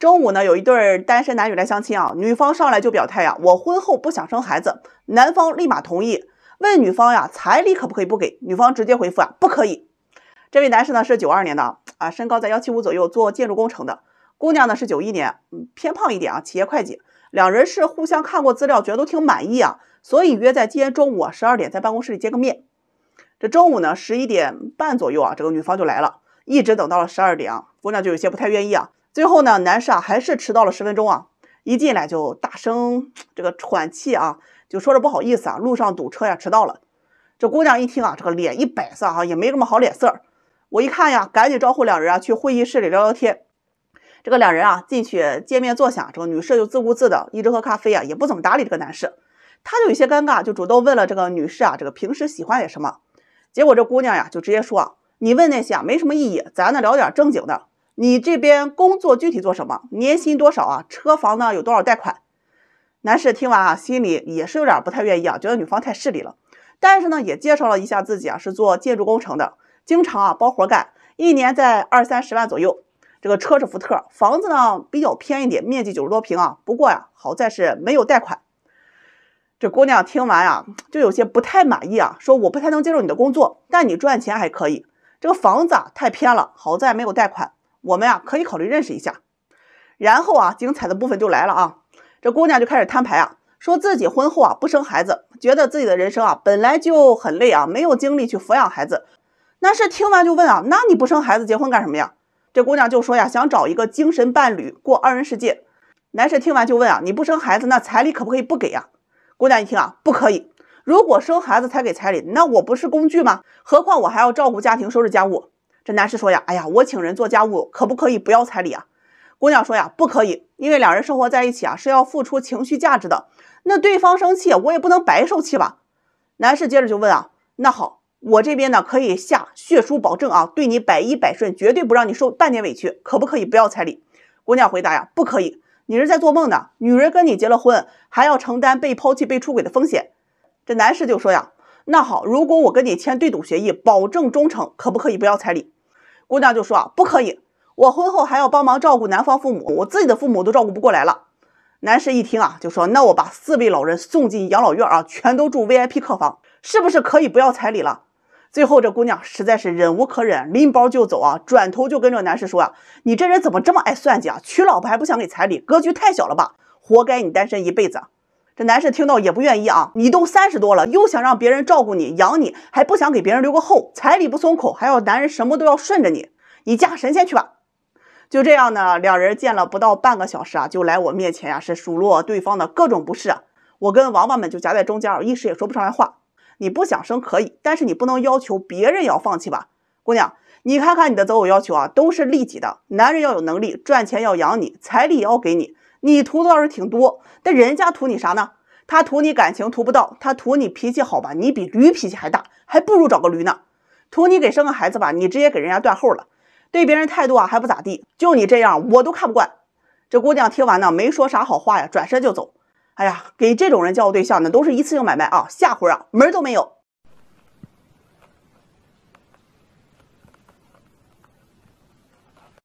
中午呢，有一对单身男女来相亲啊。女方上来就表态呀，我婚后不想生孩子。男方立马同意，问女方呀，彩礼可不可以不给？女方直接回复啊，不可以。这位男士呢是九二年的啊，身高在幺七五左右，做建筑工程的。姑娘呢是九一年，偏胖一点啊，企业会计。两人是互相看过资料，觉得都挺满意啊，所以约在今天中午啊十二点在办公室里见个面。这中午呢十一点半左右啊，这个女方就来了，一直等到了十二点啊，姑娘就有些不太愿意啊。最后呢，男士啊还是迟到了十分钟啊，一进来就大声这个喘气啊，就说着不好意思啊，路上堵车呀，迟到了。这姑娘一听啊，这个脸一摆色啊，也没什么好脸色我一看呀，赶紧招呼两人啊去会议室里聊聊天。这个两人啊进去见面坐下，这个女士就自顾自的一直喝咖啡啊，也不怎么搭理这个男士。他就有些尴尬，就主动问了这个女士啊，这个平时喜欢点什么？结果这姑娘呀就直接说啊，你问那些啊没什么意义，咱呢聊点正经的。你这边工作具体做什么？年薪多少啊？车房呢？有多少贷款？男士听完啊，心里也是有点不太愿意啊，觉得女方太势利了。但是呢，也介绍了一下自己啊，是做建筑工程的，经常啊包活干，一年在二三十万左右。这个车是福特，房子呢比较偏一点，面积九十多平啊。不过呀，好在是没有贷款。这姑娘听完啊，就有些不太满意啊，说我不太能接受你的工作，但你赚钱还可以。这个房子啊太偏了，好在没有贷款。我们呀可以考虑认识一下，然后啊，精彩的部分就来了啊，这姑娘就开始摊牌啊，说自己婚后啊不生孩子，觉得自己的人生啊本来就很累啊，没有精力去抚养孩子。男士听完就问啊，那你不生孩子结婚干什么呀？这姑娘就说呀，想找一个精神伴侣过二人世界。男士听完就问啊，你不生孩子，那彩礼可不可以不给呀？姑娘一听啊，不可以，如果生孩子才给彩礼，那我不是工具吗？何况我还要照顾家庭，收拾家务。男士说呀，哎呀，我请人做家务，可不可以不要彩礼啊？姑娘说呀，不可以，因为两人生活在一起啊，是要付出情绪价值的。那对方生气，我也不能白受气吧？男士接着就问啊，那好，我这边呢可以下血书保证啊，对你百依百顺，绝对不让你受半点委屈，可不可以不要彩礼？姑娘回答呀，不可以，你是在做梦呢。女人跟你结了婚，还要承担被抛弃、被出轨的风险。这男士就说呀，那好，如果我跟你签对赌协议，保证忠诚，可不可以不要彩礼？姑娘就说啊，不可以，我婚后还要帮忙照顾男方父母，我自己的父母都照顾不过来了。男士一听啊，就说，那我把四位老人送进养老院啊，全都住 VIP 客房，是不是可以不要彩礼了？最后这姑娘实在是忍无可忍，拎包就走啊，转头就跟这男士说，啊，你这人怎么这么爱算计啊？娶老婆还不想给彩礼，格局太小了吧？活该你单身一辈子。这男士听到也不愿意啊，你都三十多了，又想让别人照顾你、养你，还不想给别人留个后，彩礼不松口，还要男人什么都要顺着你，你嫁神仙去吧。就这样呢，两人见了不到半个小时啊，就来我面前呀，是数落对方的各种不是。我跟王八们就夹在中间，一时也说不上来话。你不想生可以，但是你不能要求别人要放弃吧，姑娘，你看看你的择偶要求啊，都是利己的。男人要有能力赚钱要养你，彩礼也要给你。你图的倒是挺多，但人家图你啥呢？他图你感情图不到，他图你脾气好吧？你比驴脾气还大，还不如找个驴呢。图你给生个孩子吧，你直接给人家断后了。对别人态度啊还不咋地，就你这样我都看不惯。这姑娘听完呢没说啥好话呀，转身就走。哎呀，给这种人交对象呢，都是一次性买卖啊，下回啊门都没有。